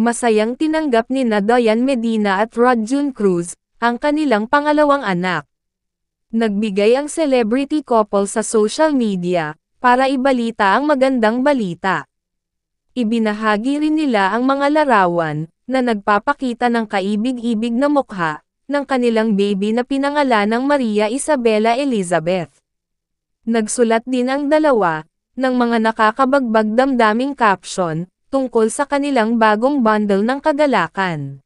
Masayang tinanggap ni na Medina at Rod June Cruz, ang kanilang pangalawang anak. Nagbigay ang celebrity couple sa social media, para ibalita ang magandang balita. Ibinahagi rin nila ang mga larawan, na nagpapakita ng kaibig-ibig na mukha, ng kanilang baby na pinangalan ng Maria Isabella Elizabeth. Nagsulat din ang dalawa, ng mga nakakabagbag damdaming caption, tungkol sa kanilang bagong bundle ng kagalakan.